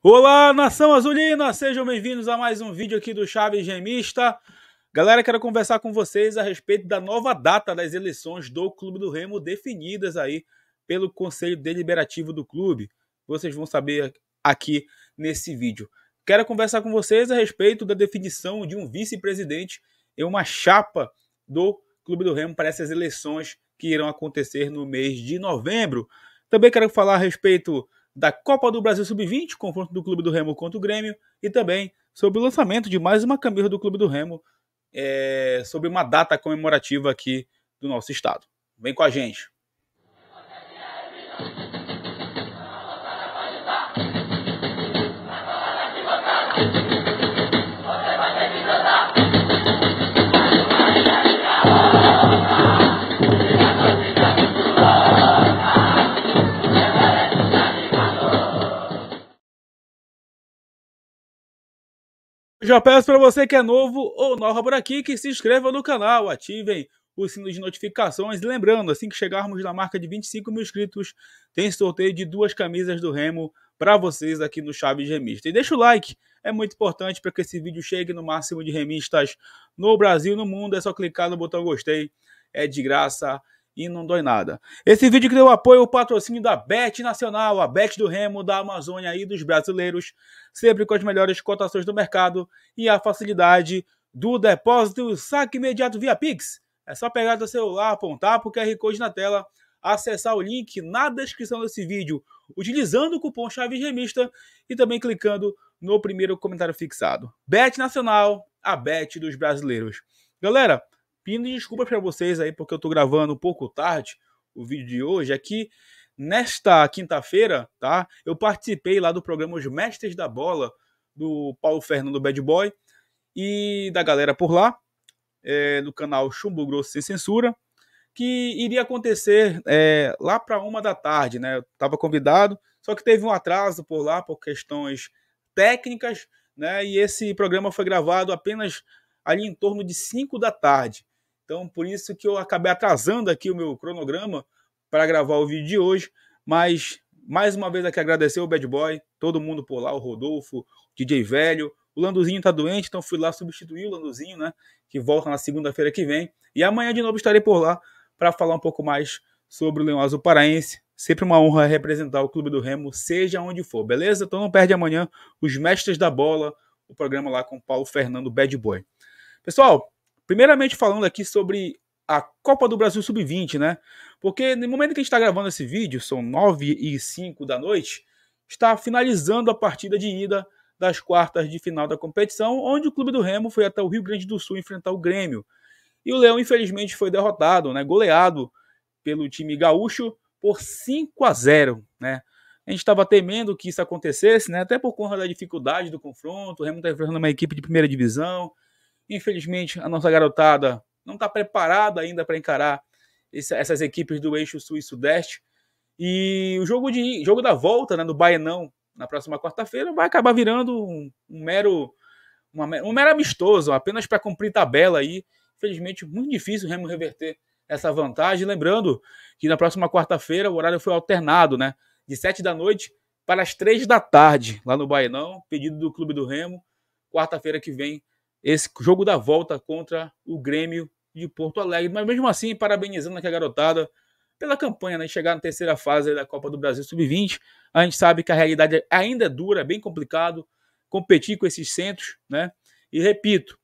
Olá, nação azulina! Sejam bem-vindos a mais um vídeo aqui do Chaves Gemista. Galera, quero conversar com vocês a respeito da nova data das eleições do Clube do Remo, definidas aí pelo Conselho Deliberativo do Clube. Vocês vão saber aqui nesse vídeo. Quero conversar com vocês a respeito da definição de um vice-presidente e uma chapa do Clube do Remo para essas eleições que irão acontecer no mês de novembro. Também quero falar a respeito da Copa do Brasil Sub-20, confronto do Clube do Remo contra o Grêmio, e também sobre o lançamento de mais uma camisa do Clube do Remo, é, sobre uma data comemorativa aqui do nosso estado. Vem com a gente. Já peço para você que é novo ou nova por aqui que se inscreva no canal, ativem o sino de notificações. E lembrando, assim que chegarmos na marca de 25 mil inscritos, tem sorteio de duas camisas do Remo para vocês aqui no Chaves Remista. E deixa o like, é muito importante para que esse vídeo chegue no máximo de remistas no Brasil e no mundo. É só clicar no botão gostei, é de graça e não dói nada. Esse vídeo deu apoio ao patrocínio da Bet Nacional, a Bet do Remo, da Amazônia e dos brasileiros, sempre com as melhores cotações do mercado e a facilidade do depósito e saque imediato via Pix. É só pegar do celular, apontar para o QR Code na tela, acessar o link na descrição desse vídeo, utilizando o cupom Chave Remista e também clicando no primeiro comentário fixado. Bet Nacional, a Bet dos brasileiros. Galera, Pedindo desculpa para vocês aí, porque eu tô gravando um pouco tarde o vídeo de hoje. É que nesta quinta-feira, tá? Eu participei lá do programa Os Mestres da Bola, do Paulo Fernando Bad Boy e da galera por lá, é, no canal Chumbo Grosso Sem Censura, que iria acontecer é, lá para uma da tarde, né? Eu tava convidado, só que teve um atraso por lá por questões técnicas, né? E esse programa foi gravado apenas ali em torno de 5 da tarde. Então, por isso que eu acabei atrasando aqui o meu cronograma para gravar o vídeo de hoje, mas mais uma vez aqui agradecer o Bad Boy, todo mundo por lá, o Rodolfo, o DJ Velho, o Landuzinho tá doente, então fui lá substituir o Landuzinho, né? Que volta na segunda-feira que vem. E amanhã de novo estarei por lá para falar um pouco mais sobre o Leão Azul Paraense. Sempre uma honra representar o Clube do Remo, seja onde for, beleza? Então não perde amanhã os Mestres da Bola, o programa lá com o Paulo Fernando Bad Boy. Pessoal, Primeiramente falando aqui sobre a Copa do Brasil Sub-20, né? Porque no momento que a gente está gravando esse vídeo, são 9 e 5 da noite, está finalizando a partida de ida das quartas de final da competição, onde o Clube do Remo foi até o Rio Grande do Sul enfrentar o Grêmio. E o Leão, infelizmente, foi derrotado, né? Goleado pelo time gaúcho por 5 a 0, né? A gente estava temendo que isso acontecesse, né? Até por conta da dificuldade do confronto, o Remo está enfrentando uma equipe de primeira divisão, Infelizmente, a nossa garotada não está preparada ainda para encarar esse, essas equipes do eixo sul e sudeste. E o jogo, de, jogo da volta né, do Baenão na próxima quarta-feira vai acabar virando um, um mero uma, um mero amistoso, apenas para cumprir tabela aí. Infelizmente, muito difícil o Remo reverter essa vantagem. Lembrando que na próxima quarta-feira o horário foi alternado, né? De 7 da noite para as 3 da tarde, lá no Bainão, pedido do Clube do Remo. Quarta-feira que vem esse jogo da volta contra o Grêmio de Porto Alegre. Mas mesmo assim, parabenizando aqui a garotada pela campanha, né? Chegar na terceira fase da Copa do Brasil Sub-20. A gente sabe que a realidade ainda é dura, é bem complicado competir com esses centros, né? E repito,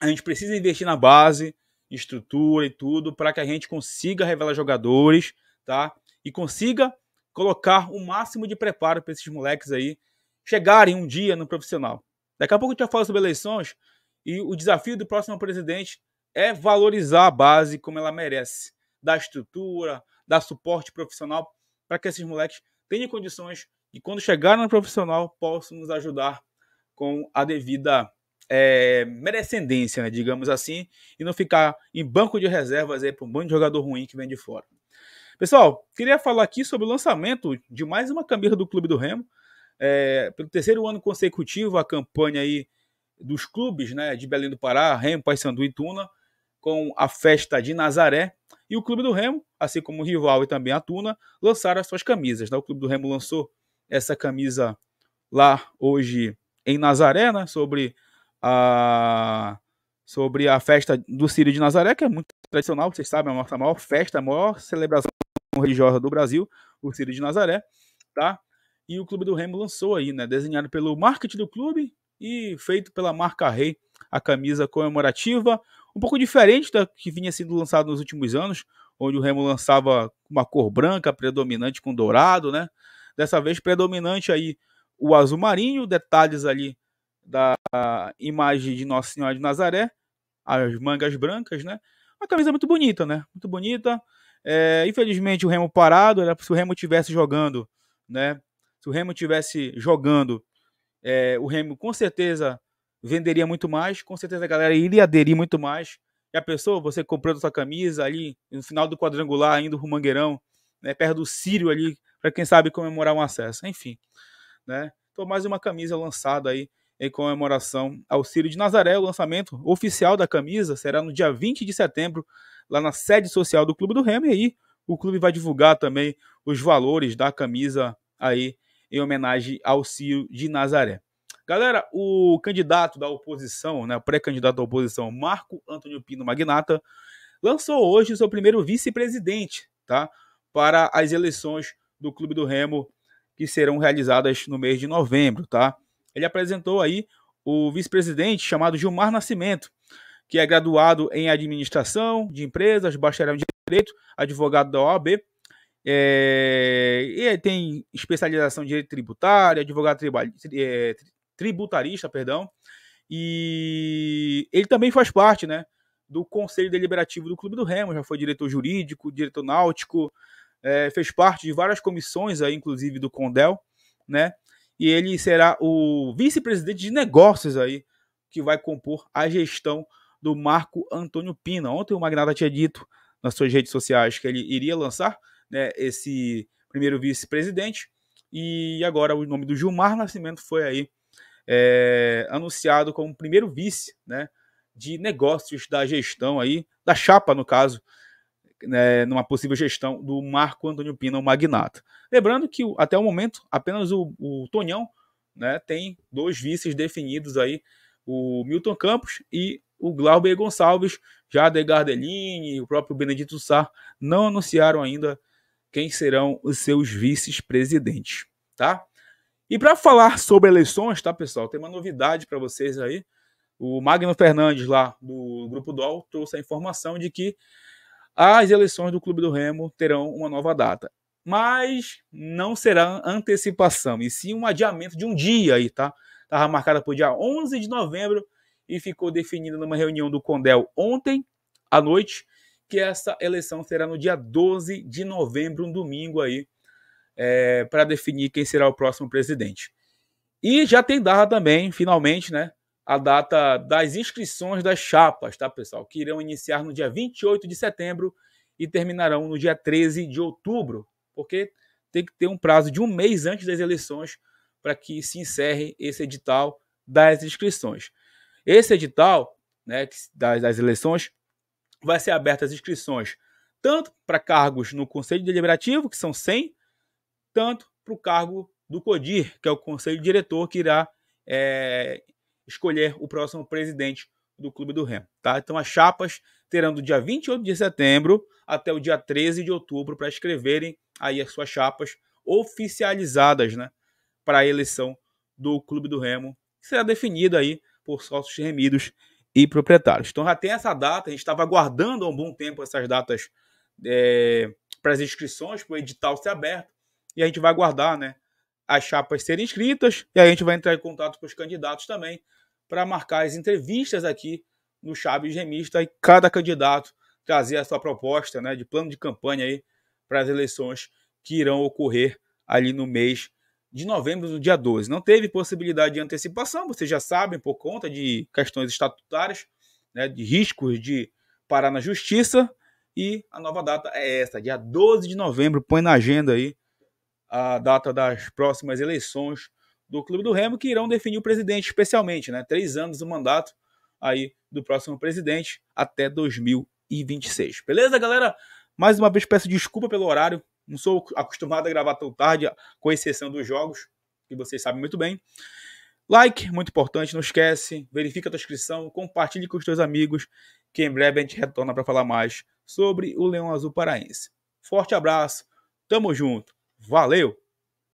a gente precisa investir na base, estrutura e tudo, para que a gente consiga revelar jogadores, tá? E consiga colocar o máximo de preparo para esses moleques aí chegarem um dia no profissional. Daqui a pouco eu já falo sobre eleições, e o desafio do próximo presidente é valorizar a base como ela merece, dar estrutura, dar suporte profissional para que esses moleques tenham condições e quando chegarem no profissional possam nos ajudar com a devida é, merecendência, né, digamos assim, e não ficar em banco de reservas aí para um bando de jogador ruim que vem de fora. Pessoal, queria falar aqui sobre o lançamento de mais uma camisa do Clube do Remo. É, pelo terceiro ano consecutivo, a campanha aí dos clubes né, de Belém do Pará, Remo, Paysandu e Tuna, com a festa de Nazaré. E o Clube do Remo, assim como o rival e também a Tuna, lançaram as suas camisas. Né? O Clube do Remo lançou essa camisa lá hoje em Nazaré, né? sobre, a, sobre a festa do Círio de Nazaré, que é muito tradicional, vocês sabem, é a nossa maior festa, a maior celebração religiosa do Brasil, o Círio de Nazaré. Tá? E o Clube do Remo lançou aí, né? desenhado pelo marketing do clube, e feito pela marca Rei, a camisa comemorativa, um pouco diferente da que vinha sendo lançada nos últimos anos, onde o Remo lançava uma cor branca predominante com dourado, né? Dessa vez predominante aí o azul marinho, detalhes ali da imagem de Nossa Senhora de Nazaré, as mangas brancas, né? Uma camisa muito bonita, né? Muito bonita. É, infelizmente o Remo parado, era, se o Remo tivesse jogando, né? Se o Remo tivesse jogando, é, o Remo com certeza venderia muito mais, com certeza a galera iria aderir muito mais. A pessoa você comprando sua camisa ali no final do quadrangular, indo pro Mangueirão, né, perto do Sírio ali, para quem sabe comemorar um acesso, enfim. Né? Então, mais uma camisa lançada aí em comemoração ao Sírio de Nazaré. O lançamento oficial da camisa será no dia 20 de setembro, lá na sede social do Clube do Remo. E aí o clube vai divulgar também os valores da camisa aí em homenagem ao Ciro de Nazaré. Galera, o candidato da oposição, né, pré-candidato da oposição, Marco Antônio Pino Magnata, lançou hoje seu primeiro vice-presidente, tá? Para as eleições do Clube do Remo que serão realizadas no mês de novembro, tá? Ele apresentou aí o vice-presidente chamado Gilmar Nascimento, que é graduado em administração de empresas, bacharel em direito, advogado da OAB, é, e tem especialização em direito tributário, advogado é, tributarista, perdão. E ele também faz parte, né, do conselho deliberativo do Clube do Remo. Já foi diretor jurídico, diretor náutico, é, fez parte de várias comissões aí, inclusive do Condel, né? E ele será o vice-presidente de negócios aí que vai compor a gestão do Marco Antônio Pina. Ontem o Magnata tinha dito nas suas redes sociais que ele iria lançar né, esse primeiro vice-presidente. E agora o nome do Gilmar Nascimento foi aí é, anunciado como primeiro vice né, de negócios da gestão aí, da chapa, no caso, né, numa possível gestão do Marco Antônio Pina, o magnata. Lembrando que até o momento apenas o, o Tonhão né, tem dois vices definidos aí, o Milton Campos e o Glauber Gonçalves, já De Gardelini, o próprio Benedito Sá, não anunciaram ainda quem serão os seus vices-presidentes, tá? E para falar sobre eleições, tá, pessoal? Tem uma novidade para vocês aí. O Magno Fernandes, lá do Grupo DOL, trouxe a informação de que as eleições do Clube do Remo terão uma nova data. Mas não será antecipação, e sim um adiamento de um dia aí, tá? Estava marcada para o dia 11 de novembro e ficou definida numa reunião do Condel ontem à noite que essa eleição será no dia 12 de novembro, um domingo aí, é, para definir quem será o próximo presidente. E já tem data também, finalmente, né? A data das inscrições das chapas, tá, pessoal? Que irão iniciar no dia 28 de setembro e terminarão no dia 13 de outubro, porque tem que ter um prazo de um mês antes das eleições para que se encerre esse edital das inscrições. Esse edital né, das, das eleições vai ser aberta as inscrições tanto para cargos no Conselho Deliberativo, que são 100, tanto para o cargo do CODIR, que é o Conselho Diretor que irá é, escolher o próximo presidente do Clube do Remo. Tá? Então as chapas terão do dia 28 de setembro até o dia 13 de outubro para escreverem aí as suas chapas oficializadas né, para a eleição do Clube do Remo, que será definida aí por sócios remidos e proprietários. Então já tem essa data, a gente estava aguardando há um bom tempo essas datas é, para as inscrições, para o edital ser aberto, e a gente vai aguardar né, as chapas serem inscritas, e aí a gente vai entrar em contato com os candidatos também para marcar as entrevistas aqui no Chaves Remista e cada candidato trazer a sua proposta né, de plano de campanha aí para as eleições que irão ocorrer ali no mês de novembro do dia 12. Não teve possibilidade de antecipação, vocês já sabem, por conta de questões estatutárias, né, de riscos de parar na justiça. E a nova data é essa, dia 12 de novembro. Põe na agenda aí a data das próximas eleições do Clube do Remo, que irão definir o presidente especialmente, né? Três anos o mandato aí do próximo presidente até 2026. Beleza, galera? Mais uma vez peço desculpa pelo horário. Não sou acostumado a gravar tão tarde, com exceção dos jogos, que vocês sabem muito bem. Like, muito importante, não esquece, verifica a tua inscrição, compartilhe com os teus amigos, que em breve a gente retorna para falar mais sobre o Leão Azul Paraense. Forte abraço, tamo junto, valeu!